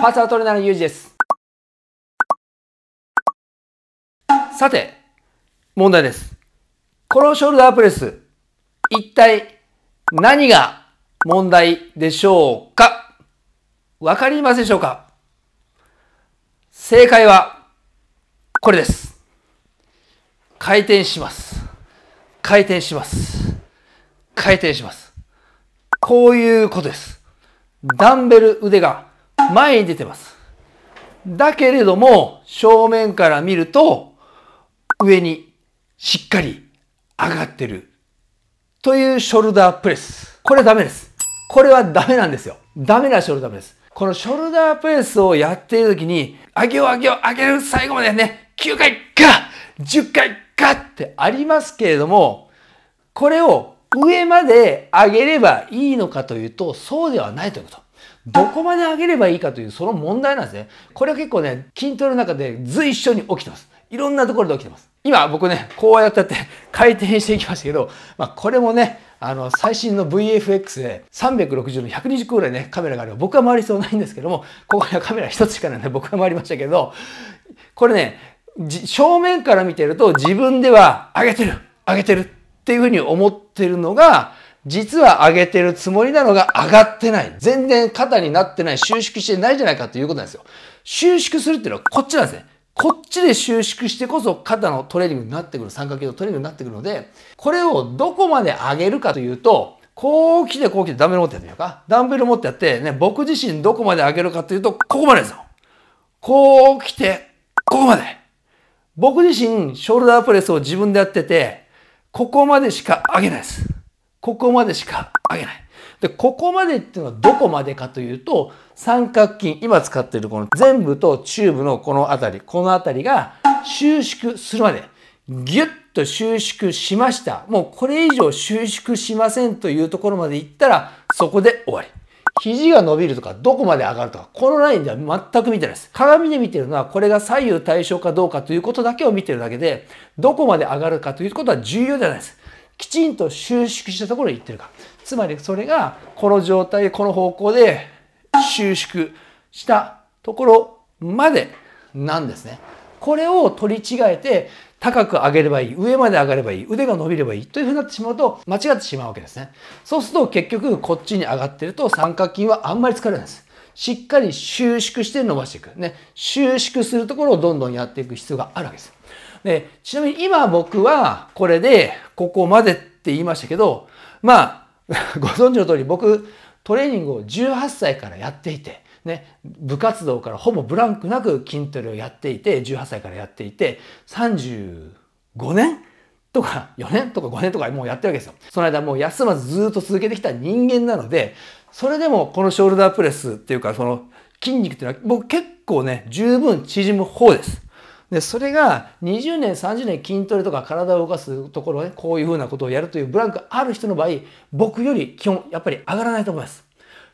パーツアトレーナーのユージです。さて、問題です。このショルダープレス、一体何が問題でしょうかわかりますでしょうか正解は、これです。回転します。回転します。回転します。こういうことです。ダンベル腕が前に出てます。だけれども、正面から見ると、上にしっかり上がってる。というショルダープレス。これダメです。これはダメなんですよ。ダメなショルダープレス。このショルダープレスをやっている時に、上げよう上げよう上げる最後までね、9回か !10 回かってありますけれども、これを上まで上げればいいのかというと、そうではないということ。どこまで上げればいいかというその問題なんですね。これは結構ね、筋トレの中で随所に起きてます。いろんなところで起きてます。今僕ね、こうやってやって回転していきましたけど、まあこれもね、あの、最新の VFX で360の120個ぐらいね、カメラがあれば僕は回りそうないんですけども、ここにはカメラ一つしかないので僕は回りましたけど、これね、正面から見てると自分では上げてる上げてるっていうふうに思ってるのが、実は上げてるつもりなのが上がってない。全然肩になってない、収縮してないじゃないかということなんですよ。収縮するっていうのはこっちなんですね。こっちで収縮してこそ肩のトレーニングになってくる、三角形のトレーニングになってくるので、これをどこまで上げるかというと、こう来てこう来てダンベル持ってやってみようか。ダンベル持ってやって、ね、僕自身どこまで上げるかというと、ここまでですよ。こう来て、ここまで。僕自身、ショルダープレスを自分でやってて、ここまでしか上げないです。ここまでしか上げない。で、ここまでっていうのはどこまでかというと、三角筋、今使っているこの全部とチューブのこのあたり、このあたりが収縮するまで、ギュッと収縮しました。もうこれ以上収縮しませんというところまでいったら、そこで終わり。肘が伸びるとか、どこまで上がるとか、このラインでは全く見てないです。鏡で見てるのは、これが左右対称かどうかということだけを見てるだけで、どこまで上がるかということは重要じゃないです。きちんと収縮したところに行ってるか。つまりそれがこの状態この方向で収縮したところまでなんですね。これを取り違えて高く上げればいい、上まで上がればいい、腕が伸びればいいというふうになってしまうと間違ってしまうわけですね。そうすると結局こっちに上がってると三角筋はあんまり疲れないです。しっかり収縮して伸ばしていく。ね。収縮するところをどんどんやっていく必要があるわけです。で、ちなみに今僕はこれでここまでって言いましたけど、まあ、ご存知の通り僕、トレーニングを18歳からやっていて、ね、部活動からほぼブランクなく筋トレをやっていて、18歳からやっていて、35年とか4年とか5年とかもうやってるわけですよ。その間もう休まずずっと続けてきた人間なので、それでもこのショルダープレスっていうか、その筋肉っていうのは僕結構ね、十分縮む方です。でそれが20年30年筋トレとか体を動かすところね、こういうふうなことをやるというブランクある人の場合僕より基本やっぱり上がらないと思います。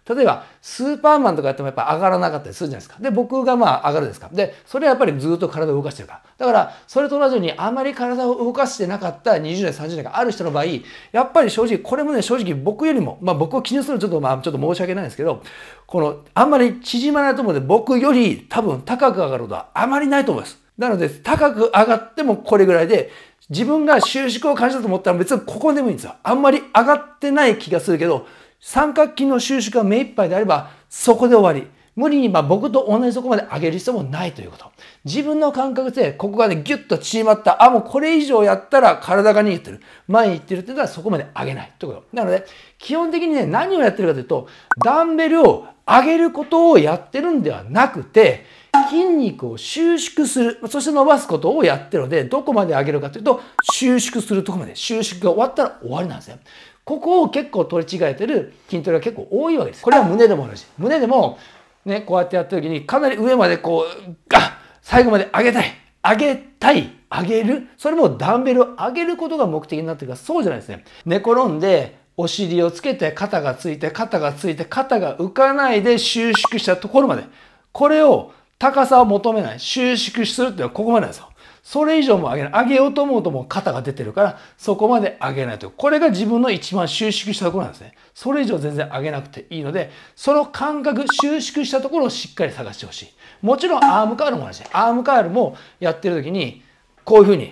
例えば、スーパーマンとかやってもやっぱ上がらなかったりするじゃないですか。で、僕がまあ上がるですか。で、それはやっぱりずっと体を動かしてるから。だから、それと同じようにあまり体を動かしてなかった20年、30年がある人の場合、やっぱり正直、これもね、正直僕よりも、まあ僕を気にするのちょっとまあちょっと申し訳ないんですけど、この、あんまり縮まないと思うので、僕より多分高く上がることはあまりないと思います。なので、高く上がってもこれぐらいで、自分が収縮を感じたと思ったら別にここでもいいんですよ。あんまり上がってない気がするけど、三角筋の収縮が目いっぱいであれば、そこで終わり。無理にまあ僕と同じとこまで上げる必要もないということ。自分の感覚で、ここがね、ギュッと縮まった。あ、もうこれ以上やったら体が逃げてる。前に行ってるっていうのはそこまで上げないということ。なので、基本的にね、何をやってるかというと、ダンベルを上げることをやってるんではなくて、筋肉を収縮する、そして伸ばすことをやってるので、どこまで上げるかというと、収縮するとこまで、収縮が終わったら終わりなんですよ。ここを結構取り違えてる筋トレが結構多いわけです。これは胸でも同じ。胸でも、ね、こうやってやった時に、かなり上までこう、ガッ最後まで上げたい上げたい上げるそれもダンベルを上げることが目的になってるから、そうじゃないですね。寝転んで、お尻をつけて、肩がついて、肩がついて、肩が浮かないで収縮したところまで。これを高さを求めない。収縮するっていうのはここまでなんですよ。それ以上も上げない。上げようと思うともう肩が出てるから、そこまで上げないと。これが自分の一番収縮したところなんですね。それ以上全然上げなくていいので、その感覚、収縮したところをしっかり探してほしい。もちろんアームカールも同じ。アームカールもやってる時に、こういうふうに、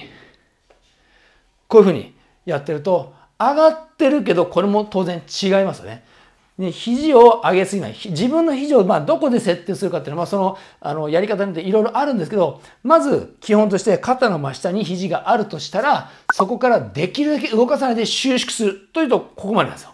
こういうふうにやってると、上がってるけど、これも当然違いますよね。肘を上げすぎない。自分の肘をまあどこで設定するかっていうのは、まあ、そのあのやり方によっていろいろあるんですけど、まず基本として肩の真下に肘があるとしたら、そこからできるだけ動かさないで収縮するというと、ここまでなんですよ。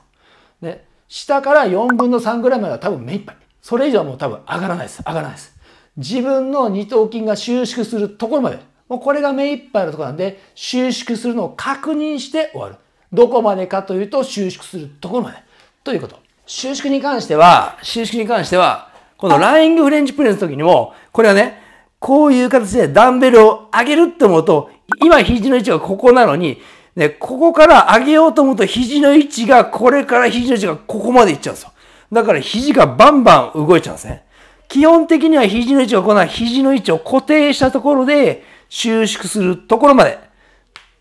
で、下から4分の3ぐらいまでは多分目いっぱい。それ以上はもう多分上がらないです。上がらないです。自分の二頭筋が収縮するところまで。もうこれが目いっぱいのところなんで、収縮するのを確認して終わる。どこまでかというと収縮するところまで。ということ。収縮に関しては、収縮に関しては、このライングフレンチプレスの時にも、これはね、こういう形でダンベルを上げるって思うと、今肘の位置がここなのに、ね、ここから上げようと思うと肘の位置が、これから肘の位置がここまでいっちゃうんですよ。だから肘がバンバン動いちゃうんですね。基本的には肘の位置がこんな肘の位置を固定したところで収縮するところまで。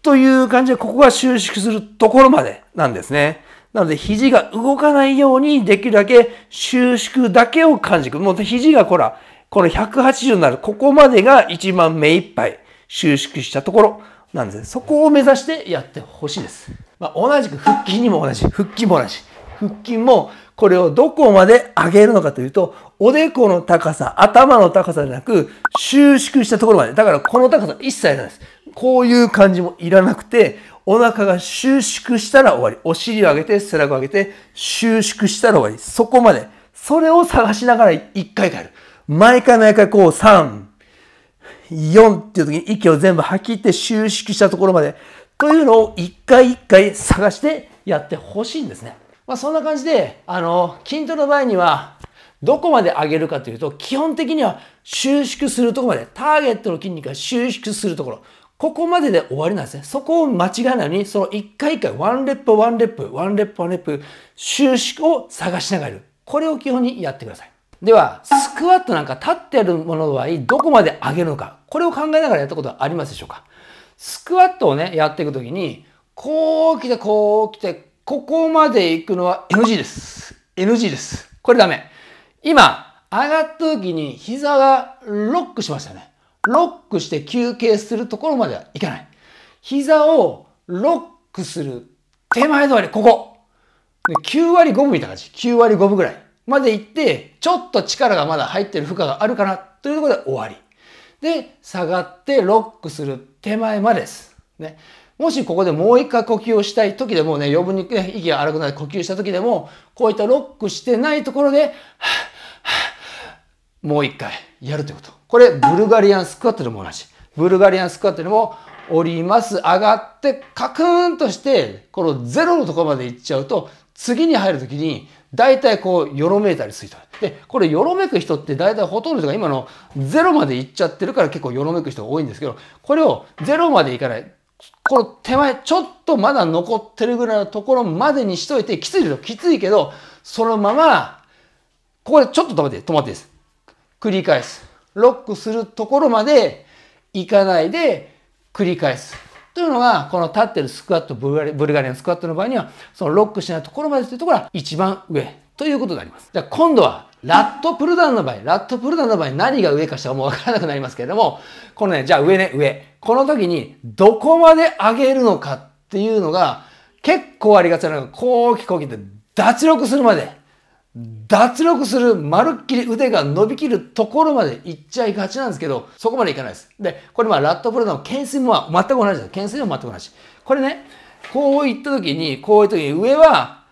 という感じで、ここが収縮するところまでなんですね。なので、肘が動かないように、できるだけ収縮だけを感じる。もう肘がほら、この180になる、ここまでが一番目いっぱい収縮したところなんです。ね、そこを目指してやってほしいです。まあ、同じく腹筋にも同じ。腹筋も同じ。腹筋も、これをどこまで上げるのかというと、おでこの高さ、頭の高さじゃなく、収縮したところまで。だからこの高さ一切ないです。こういう感じもいらなくて、お腹が収縮したら終わり。お尻を上げて、背中を上げて、収縮したら終わり。そこまで。それを探しながら1回帰る。毎回毎回こう3、4っていう時に息を全部吐き切って収縮したところまで。というのを1回1回探してやってほしいんですね。まあ、そんな感じで、あの、筋トレの場合には、どこまで上げるかというと、基本的には収縮するところまで、ターゲットの筋肉が収縮するところ。ここまでで終わりなんですね。そこを間違えないように、その一回一回、ワンレップ、ワンレップ、ワンレップ、ワンレップ、収縮を探しながらやる。これを基本にやってください。では、スクワットなんか立ってやるものの場合、どこまで上げるのか、これを考えながらやったことはありますでしょうかスクワットをね、やっていくときに、こう来て、こう来て、ここまで行くのは NG です。NG です。これダメ。今、上がった時に膝がロックしましたね。ロックして休憩するところまではいかない。膝をロックする手前の割り、ここ。9割5分みたいな感じ。9割5分ぐらいまで行って、ちょっと力がまだ入ってる負荷があるかなというところで終わり。で、下がってロックする手前までです。ね。もしここでもう一回呼吸をしたい時でもね、余分に、ね、息が荒くなって呼吸した時でも、こういったロックしてないところで、はぁもう一回やるということ。これ、ブルガリアンスクワットでも同じ。ブルガリアンスクワットでも、降ります、上がって、カクーンとして、このゼロのところまで行っちゃうと、次に入るときに、大体こう、よろめいたりする人。で、これ、よろめく人って大体ほとんどが今のゼロまで行っちゃってるから結構よろめく人が多いんですけど、これをゼロまで行かない。この手前、ちょっとまだ残ってるぐらいのところまでにしといて、きついど、きついけど、そのまま、ここでちょっと止めて、止まっていいです。繰り返す。ロックするところまで行かないで繰り返す。というのが、この立ってるスクワット、ブルガリアンスクワットの場合には、そのロックしないところまでというところが一番上ということになります。じゃあ今度は、ラットプルダウンの場合、ラットプルダウンの場合何が上かしたもうわからなくなりますけれども、このね、じゃあ上ね、上。この時にどこまで上げるのかっていうのが結構ありがちなのが、きこうきって脱力するまで脱力する、まるっきり腕が伸びきるところまでいっちゃいがちなんですけど、そこまでいかないです。で、これまあ、ラットプロの懸垂も全く同じです。懸垂も全く同じ。これね、こういった時に、こういう時に上は、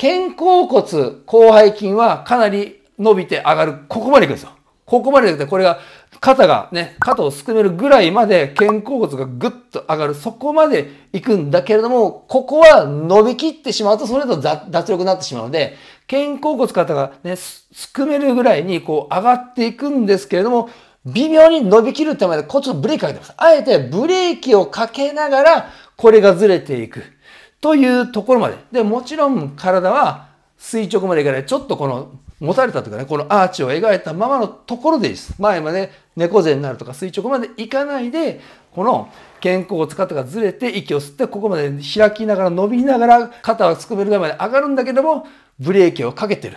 肩甲骨、広背筋はかなり伸びて上がる。ここまでいくんですよ。ここまでいくと、これが肩がね、肩をすくめるぐらいまで肩甲骨がぐっと上がる、そこまで行くんだけれども、ここは伸びきってしまうと、それと脱力になってしまうので、肩甲骨肩がね、すくめるぐらいにこう上がっていくんですけれども、微妙に伸びきる手まで、こっちのブレーキかけてます。あえてブレーキをかけながら、これがずれていく。というところまで。で、もちろん体は垂直までいかない。ちょっとこの持たれたというかね、このアーチを描いたままのところでいいです。前まで猫背になるとか垂直まで行かないで、この肩甲骨肩がずれて息を吸ってここまで開きながら伸びながら肩をすくめるぐらいまで上がるんだけども、ブレーキをかけてる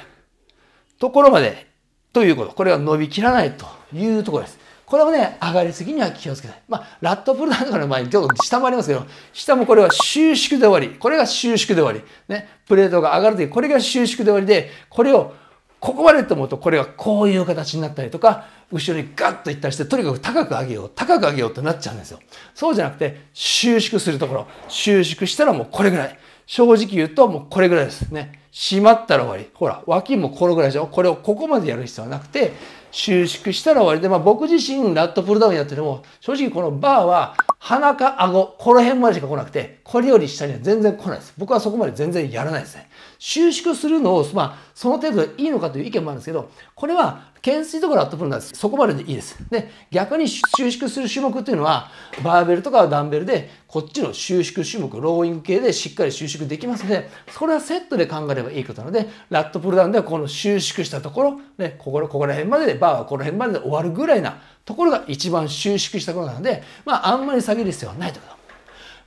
ところまでということ。これは伸びきらないというところです。これもね、上がりすぎには気をつけない。まあ、ラットプルダんとかの前にちょっと下もありますけど、下もこれは収縮で終わり。これが収縮で終わり。ね、プレートが上がるとき、これが収縮で終わりで、これをここまでと思うとこれがこういう形になったりとか後ろにガッといったりしてとにかく高く上げよう高く上げようってなっちゃうんですよそうじゃなくて収縮するところ収縮したらもうこれぐらい正直言うともうこれぐらいですね閉まったら終わりほら脇もこのぐらいでしょこれをここまでやる必要はなくて収縮したら終わりで、まあ、僕自身ラットプルダウンやってても、正直このバーは鼻か顎、この辺までしか来なくて、これより下には全然来ないです。僕はそこまで全然やらないですね。収縮するのを、まあ、その程度でいいのかという意見もあるんですけど、これは、懸垂とかラットプルなんです。そこまででいいです。で、逆に収縮する種目っていうのは、バーベルとかダンベルで、こっちの収縮種目ローイング系でしっかり収縮できますのでそれはセットで考えればいいことなのでラットプルダウンではこの収縮したところ、ね、ここここら辺まででバーはこの辺までで終わるぐらいなところが一番収縮したことなので、まあ、あんまり下げる必要はないということ。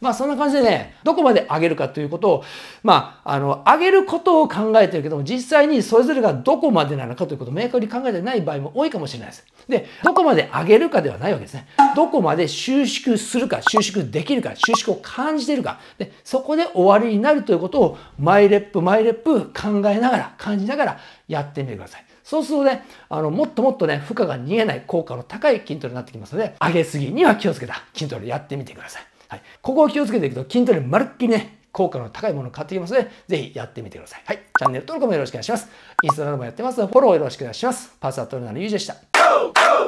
まあそんな感じでね、どこまで上げるかということを、まあ、あの、上げることを考えてるけども、実際にそれぞれがどこまでなのかということを明確に考えてない場合も多いかもしれないです。で、どこまで上げるかではないわけですね。どこまで収縮するか、収縮できるか、収縮を感じているか。で、そこで終わりになるということを、マイレップ、マイレップ考えながら、感じながらやってみてください。そうするとね、あの、もっともっとね、負荷が逃げない効果の高い筋トレになってきますので、上げすぎには気をつけた筋トレやってみてください。はい。ここを気をつけていくと筋トレまるっきりね、効果の高いものを買ってきますので、ぜひやってみてください。はい。チャンネル登録もよろしくお願いします。インスタなどもやってますので、フォローよろしくお願いします。パーサートーナのゆうじでした。go, go.